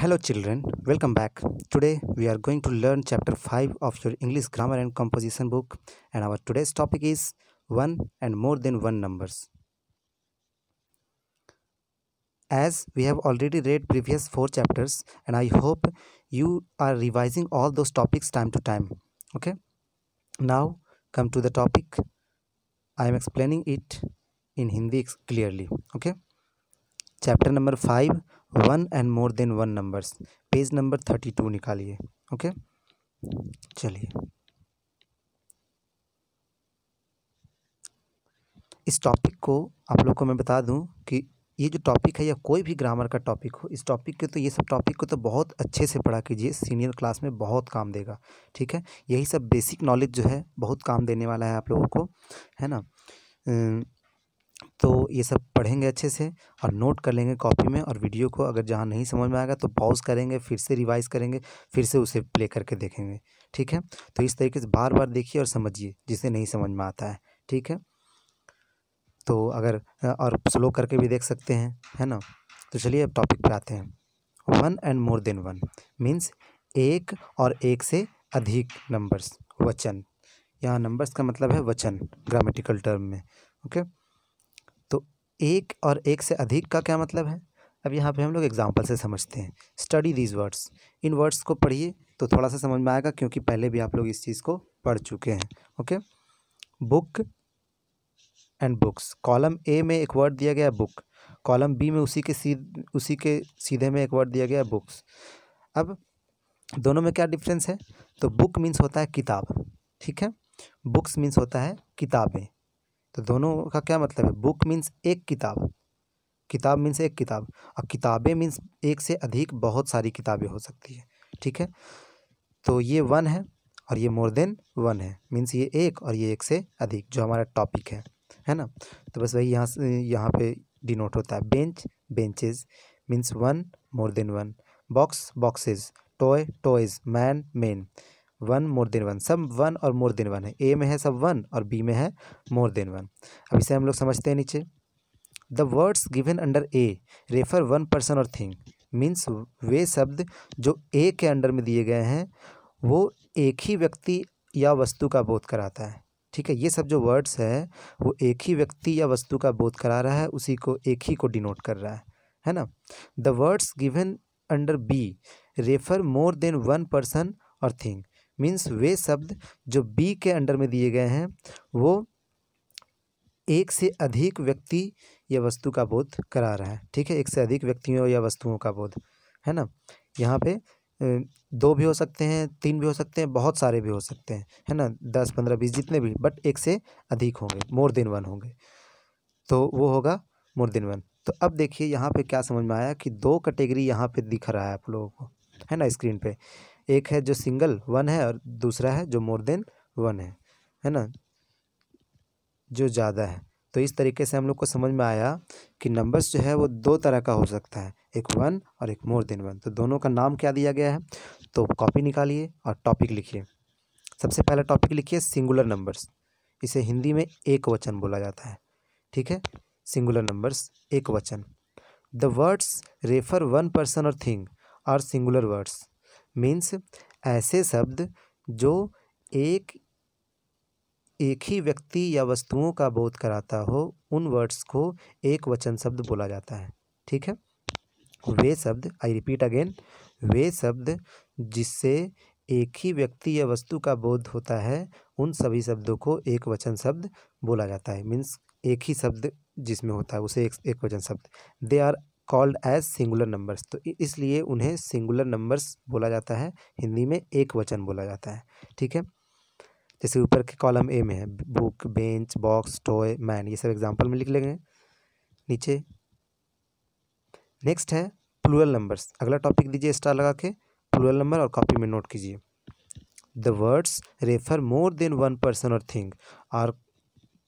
Hello children, welcome back. Today we are going to learn chapter 5 of your English grammar and composition book and our today's topic is 1 and more than 1 numbers. As we have already read previous 4 chapters and I hope you are revising all those topics time to time. Okay. Now come to the topic. I am explaining it in Hindi clearly. Okay. Chapter number 5 one and more than one numbers page number thirty two निकालिए okay चलिए इस topic को आप लोग को मैं बता दूं कि ये जो टॉपिक है या कोई भी ग्रामर का टॉपिक हो इस टॉपिक के तो ये सब टॉपिक को तो बहुत अच्छे से पढ़ा कीजिए सीनियर क्लास में बहुत काम देगा ठीक है यही सब बेसिक नॉलेज जो है बहुत काम देने वाला है आप लोगों को है ना तो ये सब पढ़ेंगे अच्छे से और नोट कर लेंगे कॉपी में और वीडियो को अगर जहाँ नहीं समझ में आएगा तो पॉज करेंगे फिर से रिवाइज करेंगे फिर से उसे प्ले करके देखेंगे ठीक है तो इस तरीके से बार बार देखिए और समझिए जिसे नहीं समझ में आता है ठीक है तो अगर और स्लो करके भी देख सकते हैं है ना तो चलिए अब टॉपिक पर आते हैं one and more than one means एक और एक से अधिक नंबर्स वचन यहाँ नंबर्स का मतलब है वचन ग्रामेटिकल टर्म में ओके okay? एक और एक से अधिक का क्या मतलब है अब यहाँ पे हम लोग एग्जाम्पल से समझते हैं स्टडी दीज वर्ड्स इन वर्ड्स को पढ़िए तो थोड़ा सा समझ में आएगा क्योंकि पहले भी आप लोग इस चीज़ को पढ़ चुके हैं okay book and books column A में एक वर्ड दिया गया बुक कॉलम बी में उसी के सीध उसी के सीधे में एक वर्ड दिया गया बुक्स अब दोनों में क्या डिफरेंस है तो बुक मीन्स होता है किताब ठीक है बुक्स मीन्स होता है किताबें तो दोनों का क्या मतलब है बुक मीन्स एक किताब किताब मीन्स एक किताब और किताबें मीन्स एक से अधिक बहुत सारी किताबें हो सकती है ठीक है तो ये वन है और ये मोर देन वन है मीन्स ये एक और ये एक से अधिक जो हमारा टॉपिक है है ना तो बस वही यहाँ से यहाँ पे डिनोट होता है bench benches means one more than one box boxes toy toys man men one more than one सब वन और मोर देन वन है ए में है सब वन और बी में है मोर देन वन अब इसे हम लोग समझते हैं नीचे the words given under A refer one person और थिंग मीन्स वे शब्द जो ए के अंडर में दिए गए हैं वो एक ही व्यक्ति या वस्तु का बोध कराता है ठीक है ये सब जो वर्ड्स है वो एक ही व्यक्ति या वस्तु का बोध करा रहा है उसी को एक ही को डिनोट कर रहा है है ना the words given under B refer more than one person और थिंग मीन्स वे शब्द जो बी के अंडर में दिए गए हैं वो एक से अधिक व्यक्ति या वस्तु का बोध करा रहा है ठीक है एक से अधिक व्यक्तियों या वस्तुओं का बोध है ना यहाँ पे दो भी हो सकते हैं तीन भी हो सकते हैं बहुत सारे भी हो सकते हैं है ना दस पंद्रह बीस जितने भी बट एक से अधिक होंगे मोर देन वन होंगे तो वो होगा मोर देन वन तो अब देखिए यहाँ पे क्या समझ में आया कि दो कैटेगरी यहाँ पे दिख रहा है आप लोगों को है ना स्क्रीन पे एक है जो सिंगल वन है और दूसरा है जो मोर देन वन है है ना जो ज़्यादा है तो इस तरीके से हम लोग को समझ में आया कि नंबर्स जो है वो दो तरह का हो सकता है एक वन और एक मोर देन वन तो दोनों का नाम क्या दिया गया है तो कॉपी निकालिए और टॉपिक लिखिए सबसे पहला टॉपिक लिखिए सिंगुलर नंबर्स इसे हिंदी में एक वचन बोला जाता है ठीक है सिंगुलर नंबर्स एक वचन the words refer one person और thing are singular words means ऐसे शब्द जो एक एक ही व्यक्ति या वस्तुओं का बोध कराता हो उन वर्ड्स को एक वचन शब्द बोला जाता है ठीक है वे शब्द आई रिपीट अगेन वे शब्द जिससे एक ही व्यक्ति या वस्तु का बोध होता है उन सभी शब्दों को एक वचन शब्द बोला जाता है मीन्स एक ही शब्द जिसमें होता है उसे एक एक वचन शब्द they are called as singular numbers तो इसलिए उन्हें सिंगुलर नंबर्स बोला जाता है हिंदी में एक वचन बोला जाता है ठीक है जैसे ऊपर के कॉलम ए में है book bench box toy man ये सब एग्जाम्पल में लिख लेंगे नीचे नेक्स्ट है प्लूरल नंबर्स अगला टॉपिक दीजिए स्टार लगा के प्लूरल नंबर और कॉपी में नोट कीजिए the words refer more than one person और thing are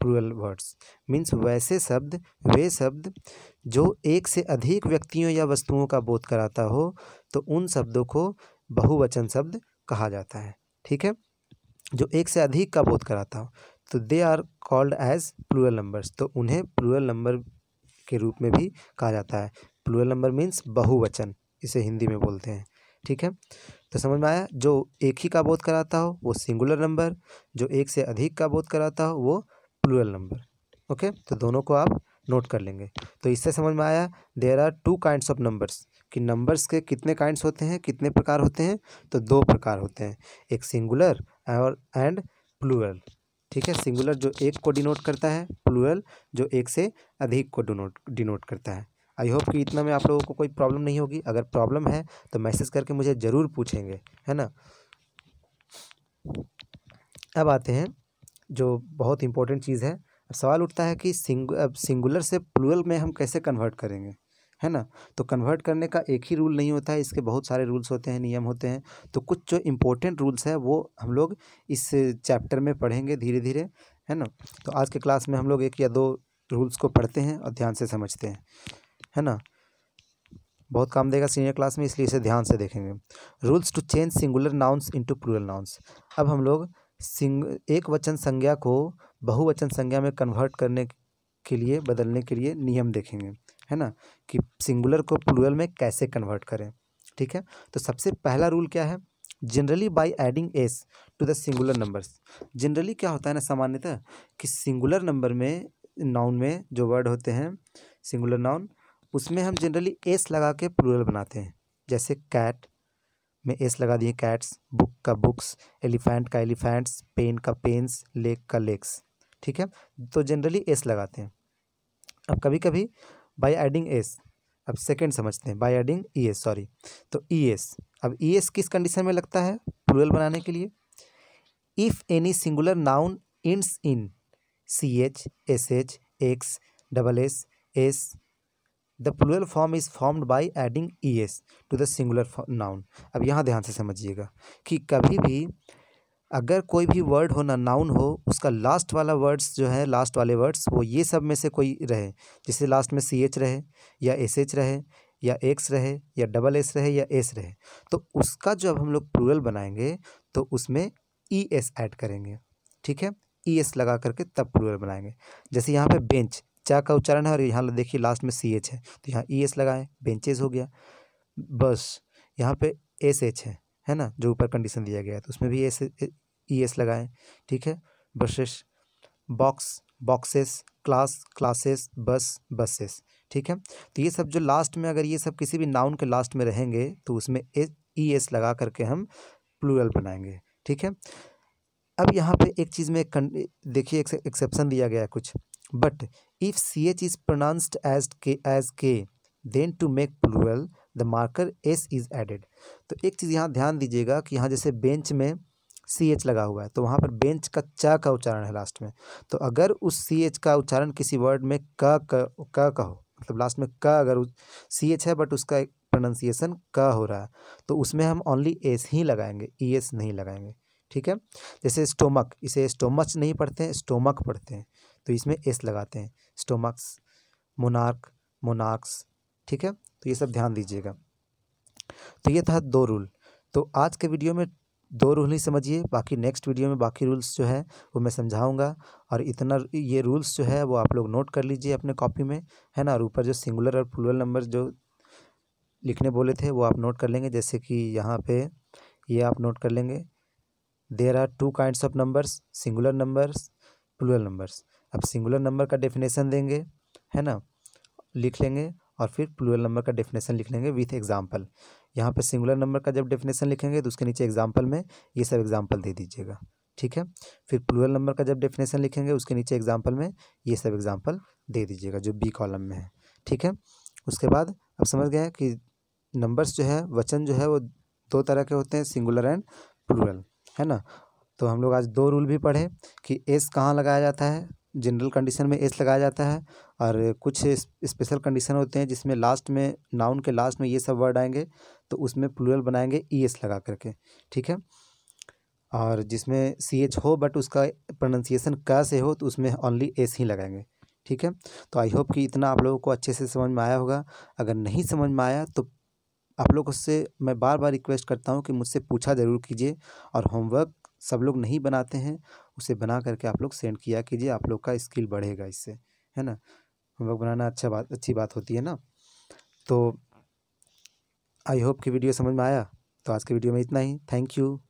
plural words means वैसे शब्द वे शब्द जो एक से अधिक व्यक्तियों या वस्तुओं का बोध कराता हो तो उन शब्दों को बहुवचन शब्द कहा जाता है ठीक है जो एक से अधिक का बोध कराता हो तो they are called as plural numbers तो उन्हें प्लूरल नंबर के रूप में भी कहा जाता है प्लूरल नंबर मीन्स बहुवचन इसे हिंदी में बोलते हैं ठीक है तो समझ में आया जो एक ही का बोध कराता हो वो सिंगुलर नंबर जो एक से अधिक का बोध कराता हो वो प्लूरल नंबर ओके तो दोनों को आप नोट कर लेंगे तो इससे समझ में आया there are two kinds of numbers कि नंबर्स के कितने काइंड्स होते हैं कितने प्रकार होते हैं तो दो प्रकार होते हैं एक सिंगुलर और एंड प्लूरल ठीक है सिंगुलर जो एक को डिनोट करता है प्लूरल जो एक से अधिक को डिनोट डिनोट करता है आई होप कि इतना में आप लोगों को कोई प्रॉब्लम नहीं होगी अगर प्रॉब्लम है तो मैसेज करके मुझे ज़रूर पूछेंगे है ना अब आते हैं जो बहुत इंपॉर्टेंट चीज़ है अब सवाल उठता है कि सिंग अब सिंगुलर से प्लूरल में हम कैसे कन्वर्ट करेंगे है ना तो कन्वर्ट करने का एक ही रूल नहीं होता है इसके बहुत सारे रूल्स होते हैं नियम होते हैं तो कुछ जो इम्पोर्टेंट रूल्स है वो हम लोग इस चैप्टर में पढ़ेंगे धीरे धीरे है ना तो आज के क्लास में हम लोग एक या दो रूल्स को पढ़ते हैं और ध्यान से समझते हैं है ना बहुत काम देगा सीनियर क्लास में इसलिए इसे ध्यान से देखेंगे rules to change singular nouns into plural nouns अब हम लोग सिंग एक वचन संज्ञा को बहुवचन संज्ञा में कन्वर्ट करने के लिए बदलने के लिए नियम देखेंगे है ना कि सिंगुलर को प्लूरल में कैसे कन्वर्ट करें ठीक है तो सबसे पहला रूल क्या है generally by adding S to the singular numbers generally क्या होता है ना सामान्यतः कि सिंगुलर नंबर में नाउन में जो वर्ड होते हैं सिंगुलर नाउन उसमें हम जनरली एस लगा के प्लूरल बनाते हैं जैसे कैट में एस लगा दिए कैट्स बुक का बुक्स एलिफेंट का एलिफेंट्स पेन का पेन्स लेक का लेक्स ठीक है तो जनरली एस लगाते हैं अब कभी कभी बाय एडिंग एस अब सेकंड समझते हैं by adding E S sorry तो ई e एस अब ई e एस किस कंडीशन में लगता है प्लूरल बनाने के लिए if any singular noun ends in C H S H X double S S the plural form is formed by adding E S to the singular noun अब यहाँ ध्यान से समझिएगा कि कभी भी अगर कोई भी वर्ड हो ना नाउन हो उसका लास्ट वाला वर्ड्स जो है लास्ट वाले वर्ड्स वो ये सब में से कोई रहे जैसे लास्ट में सी एच रहे या एस एच रहे या एक्स रहे या डबल एस रहे या एस रहे तो उसका जब हम लोग प्लूरल बनाएंगे तो उसमें ई एस ऐड करेंगे ठीक है ई एस लगा करके तब प्लूरल बनाएंगे जैसे यहाँ पे बेंच चा का उच्चारण है और यहाँ देखिए लास्ट में सी एच है तो यहाँ ई e एस लगाएं बेंचेज हो गया बस यहाँ पे एस एच है है ना जो ऊपर कंडीशन दिया गया है तो उसमें भी एस ई एस लगाएं ठीक है buses box boxes class classes bus buses ठीक है तो ये सब जो लास्ट में अगर ये सब किसी भी नाउन के लास्ट में रहेंगे तो उसमें ई एस e लगा करके हम प्लूरल बनाएंगे ठीक है अब यहाँ पे एक चीज़ में देखिए एक्सेप्शन दिया गया है कुछ But if ch is pronounced as k, as k then to make plural the marker S is added तो एक चीज़ यहाँ ध्यान दीजिएगा कि यहाँ जैसे बेंच में सी एच लगा हुआ है तो वहाँ पर बेंच का चा का उच्चारण है लास्ट में तो अगर उस सी एच का उच्चारण किसी वर्ड में क क का हो मतलब लास्ट में क अगर सी एच है बट उसका प्रोनाउंसिएशन क हो रहा है तो उसमें हम ओनली एस ही लगाएंगे ई e एस नहीं लगाएंगे ठीक है जैसे स्टोमक इसे स्टोमच नहीं पढ़ते हैं स्टोमक पढ़ते हैं तो इसमें एस लगाते हैं स्टोमक्स मोनार्क मोनार्क्स ठीक है तो ये सब ध्यान दीजिएगा तो ये था दो रूल तो आज के वीडियो में दो रूल ही समझिए बाकी नेक्स्ट वीडियो में बाकी रूल्स जो है वो मैं समझाऊंगा और इतना ये रूल्स जो है वो आप लोग नोट कर लीजिए अपने कॉपी में है ना और ऊपर जो सिंगुलर और प्लूरल नंबर जो लिखने बोले थे वो आप नोट कर लेंगे जैसे कि यहाँ पे ये आप नोट कर लेंगे there are two kinds of numbers singular numbers plural numbers अब सिंगुलर नंबर का डेफिनेशन देंगे है ना लिख लेंगे और फिर प्लूरल नंबर का डेफिनेशन लिख लेंगे विथ एग्जाम्पल यहाँ पर सिंगुलर नंबर का जब डेफिनेशन लिखेंगे तो उसके नीचे एग्जाम्पल में ये सब एग्जाम्पल दे दीजिएगा ठीक है फिर प्लूरल नंबर का जब डेफिनेशन लिखेंगे उसके नीचे एग्जाम्पल में ये सब एग्जाम्पल दे दीजिएगा जो बी कॉलम में है ठीक है उसके बाद अब समझ गए कि नंबर्स जो है वचन जो है वो दो तरह के होते हैं सिंगुलर एंड प्लूरल है ना तो हम लोग आज दो रूल भी पढ़े कि एस कहाँ लगाया जाता है जनरल कंडीशन में एस लगाया जाता है और कुछ स्पेशल कंडीशन होते हैं जिसमें लास्ट में नाउन के लास्ट में ये सब वर्ड आएंगे तो उसमें प्लूरल बनाएंगे ई e एस लगा करके ठीक है और जिसमें सी एच हो बट उसका प्रोनाउंसिएशन क से हो तो उसमें ओनली एस ही लगाएंगे ठीक है तो आई होप कि इतना आप लोगों को अच्छे से समझ में आया होगा अगर नहीं समझ में आया तो आप लोग उससे मैं बार बार रिक्वेस्ट करता हूँ कि मुझसे पूछा ज़रूर कीजिए और होमवर्क सब लोग नहीं बनाते हैं उसे बना करके आप लोग सेंड किया कीजिए आप लोग का स्किल बढ़ेगा इससे है ना हम लोग बनाना अच्छा बात अच्छी बात होती है ना तो आई होप कि वीडियो समझ में आया तो आज के वीडियो में इतना ही थैंक यू